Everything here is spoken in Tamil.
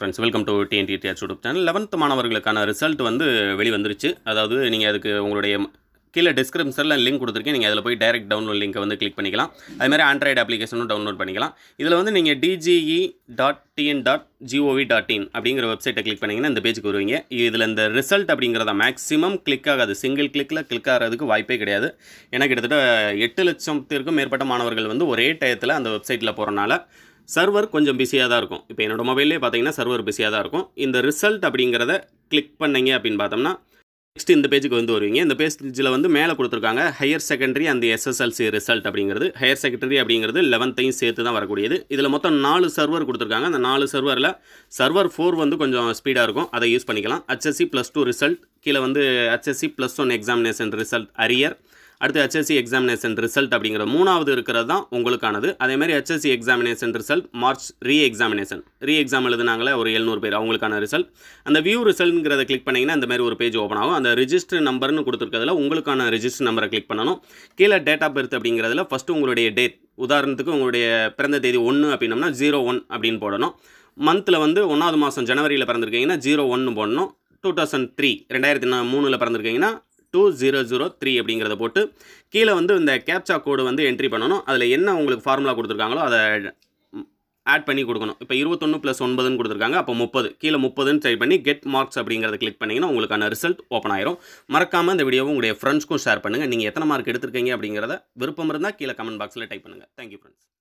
friends welcome to TNT TR YouTube channel eleventh மாணவர்களுக்கான ரிசல்ட் வந்து வெளிவந்துருச்சு அதாவது நீங்கள் அதுக்கு உங்களுடைய கீழே டிஸ்கிரிப்ஷனில் லிங்க் கொடுத்துருக்கேன் நீங்கள் அதில் போய் டேரெக்ட் டவுன்லோட் லிங்க்கை வந்து கிளிக் பண்ணிக்கலாம் அதுமாதிரி ஆண்ட்ராய்டு அப்ளிகேஷனும் டவுன்லோட் பண்ணிக்கலாம் இதில் வந்து நீங்கள் DGE dot TN dot gov dot in அப்படிங்கிற வெப்சைட்டை கிளிக் பண்ணிங்கன்னா இந்த பேஜுக்கு வருவீங்க இதில் இந்த ரிசல்ட் அப்படிங்கிறத மேக்ஸிமம் கிளிக் ஆகாது சிங்கிள் கிளிக்கில் கிளிக் ஆகிறதுக்கு வாய்ப்பே கிடையாது ஏன்னா கிட்டத்தட்ட எட்டு லட்சத்திற்கும் மேற்பட்ட மாணவர்கள் வந்து ஒரே டயத்தில் அந்த வெப்சைட்டில் போகிறனால சர்வர் கொஞ்சம் பிஸியாக தான் இருக்கும் இப்போ என்னோடய மொபைல்லே பார்த்தீங்கன்னா சர்வர் பிஸியாக தான் இருக்கும் இந்த ரிசல்ட் அப்படிங்கிறத கிளிக் பண்ணிங்க அப்படின்னு பார்த்தோம்னா நெக்ஸ்ட் இந்த பேஜுக்கு வந்து வருவீங்க இந்த பேஜில் வந்து மேலே கொடுத்துருக்காங்க ஹையர் செகண்டரி அந்த எஸ்எஸ்எல்சி ரிசல்ட் அப்படிங்கிறது ஹையர் செகண்டரி அப்படிங்கிறது லெவன்த்தையும் சேர்த்து தான் வரக்கூடியது இதில் மொத்தம் நாலு சர்வர் கொடுத்துருக்காங்க அந்த நாலு சர்வரில் சர்வர் ஃபோர் வந்து கொஞ்சம் ஸ்பீடாக இருக்கும் அதை யூஸ் பண்ணிக்கலாம் ஹச்எஸ்சி ப்ளஸ் டூ ரிசல்ட் கீழே வந்து HSC plus one examination result arrear அடுத்து ஹெச்எஸ்சி எக்ஸாமினேஷன் ரிசல்ட் அப்படிங்கிற மூணாவது இருக்கிறது தான் உங்களுக்கானது அதேமாதிரி HSC examination result March re examination re exam எழுதுனாங்களே ஒரு எழுநூறு பேர் அவங்களுக்கான ரிசல்ட் அந்த வியூ ரிசல்ட்ங்கிறத கிளிக் பண்ணிங்கன்னா அந்த மாதிரி ஒரு பேஜ் ஓப்பன் ஆகும் அந்த ரிஜிஸ்டர் நம்பர்னு கொடுத்துருக்கிறதுல உங்களுக்கான ரிஜிஸ்டர் நம்பரை கிளிக் பண்ணணும் கீழே டேட் ஆஃப் பர்த் அப்படிங்கிறதுல ஃபஸ்ட்டு உங்களுடைய டேட் உதாரணத்துக்கு உங்களுடைய பிறந்த தேதி ஒன்று அப்படின்னம்னா ஜீரோ ஒன் அப்படின்னு போடணும் மந்தில் வந்து ஒன்றாவது மாதம் ஜனவரியில் பிறந்திருக்கீங்கன்னா ஜீரோ ஒன்று போடணும் டூ தௌசண்ட் த்ரீ ரெண்டாயிரத்தி மூணில் பிறந்திருக்கீங்கன்னா டூ ஜீரோ ஜீரோ த்ரீ அப்படிங்கிறத போட்டு கீழே வந்து இந்த கேப்சா கோடு வந்து என்ட்ரி பண்ணணும் அதில் என்ன உங்களுக்கு ஃபார்முலா கொடுத்துருக்காங்களோ அதை ஆட் பண்ணி கொடுக்கணும் இப்போ இருபத்தொன்று ப்ளஸ் ஒன்பதுன்னு கொடுத்துருக்காங்க அப்போ முப்பது கீழே முப்பதுன்னு ட்ரை பண்ணி கெட் மார்க்ஸ் அப்படிங்கிறத கிளிக் பண்ணிங்கன்னா உங்களுக்கான ரிசல்ட் ஓப்பன் ஆயிரும் மறக்காம இந்த வீடியோவை உங்களுடைய ஃப்ரெண்ட்ஸ்க்கும் ஷேர் பண்ணுங்கள் நீங்கள் எத்தனை மார்க் எடுத்திருக்கீங்க அப்படிங்கிறத விருப்பம் இருந்தால் கீழே கமெண்ட் பாக்ஸில் டைப் பண்ணுங்கள் தேங்க்யூ ஃப்ரெண்ட்ஸ்